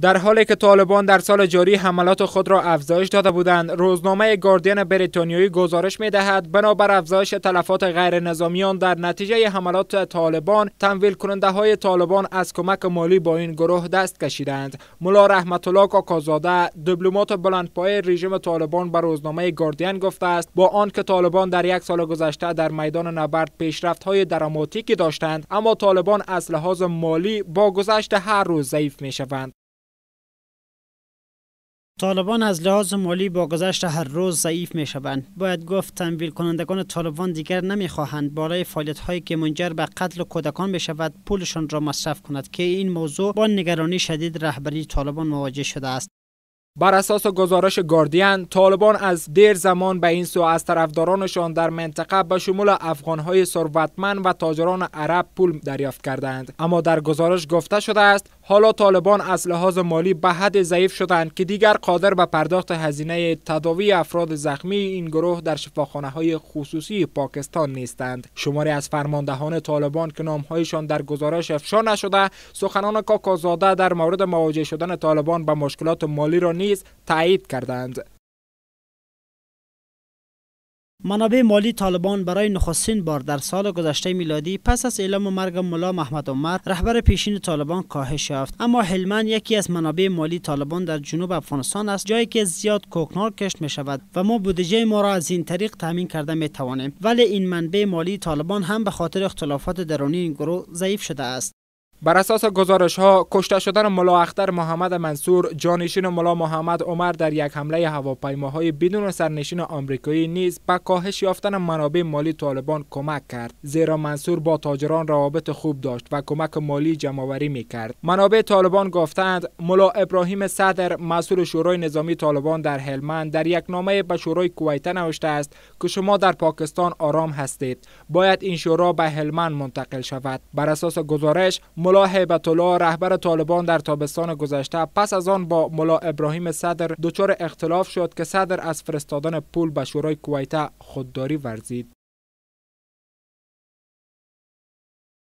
در حالی که طالبان در سال جاری حملات خود را افزایش داده بودند روزنامه گاردین بریتانیایی گزارش می دهد بنابر افزایش تلفات غیر نظامیان در نتیجه حملات طالبان تمویل کننده های طالبان از کمک مالی با این گروه دست کشیدند ملا رحمت الله کاکازاده دیپلمات بلندپایه رژیم طالبان بر روزنامه گاردین گفته است با آنکه طالبان در یک سال گذشته در میدان نبرد پیشرفت های دراماتیکی داشتند اما طالبان از لحاظ مالی با گذشت هر روز ضعیف می شوند طالبان از لحاظ مالی با گذشت هر روز ضعیف می شوند. باید گفت تنبیل کنندگان طالبان دیگر نمی خواهند بالای فعالیت هایی که منجر به قتل کودکان می پولشان را مصرف کند که این موضوع با نگرانی شدید رهبری طالبان مواجه شده است. بر اساس گزارش گاردین طالبان از دیر زمان به این سو از طرفدارانشان در منطقه به شمول افغانهای ثروتمند و تاجران عرب پول دریافت کردند اما در گزارش گفته شده است حالا طالبان از لحاظ مالی به حد ضعیف شدند که دیگر قادر به پرداخت هزینه تداوی افراد زخمی این گروه در شفاخانه های خصوصی پاکستان نیستند شماری از فرماندهان طالبان که نامهایشان در گزارش افشا نشده سخنان کاکازاده در مورد مواجه شدن طالبان به مشکلات مالی را نیز تایید کردند منابع مالی طالبان برای نخستین بار در سال گذشته میلادی پس از اعلام مرگ ملا محمد عمر رهبر پیشین طالبان کاهش یافت اما هلمن یکی از منابع مالی طالبان در جنوب افغانستان است جایی که زیاد کوکنار کشت می شود و ما بودجه ما را از این طریق تامین کرده می توانیم ولی این منبع مالی طالبان هم به خاطر اختلافات درونی این گروه ضعیف شده است بر اساس گزارش ها کشته شدن ملا اختر محمد منصور جانشین ملا محمد عمر در یک حمله هواپیماهای بدون سرنشین آمریکایی نیز به کاهش یافتن منابع مالی طالبان کمک کرد زیرا منصور با تاجران روابط خوب داشت و کمک مالی جمعآوری می کرد منابع طالبان گفتند ملا ابراهیم صدر مسئول شورای نظامی طالبان در هلمند در یک نامه به شورای کویته نوشته است که شما در پاکستان آرام هستید باید این شورا به هلمند منتقل شود بر اساس گزارش ملا حیبت رهبر طالبان در تابستان گذشته پس از آن با ملا ابراهیم صدر دچار اختلاف شد که صدر از فرستادن پول به شورای کویته خودداری ورزید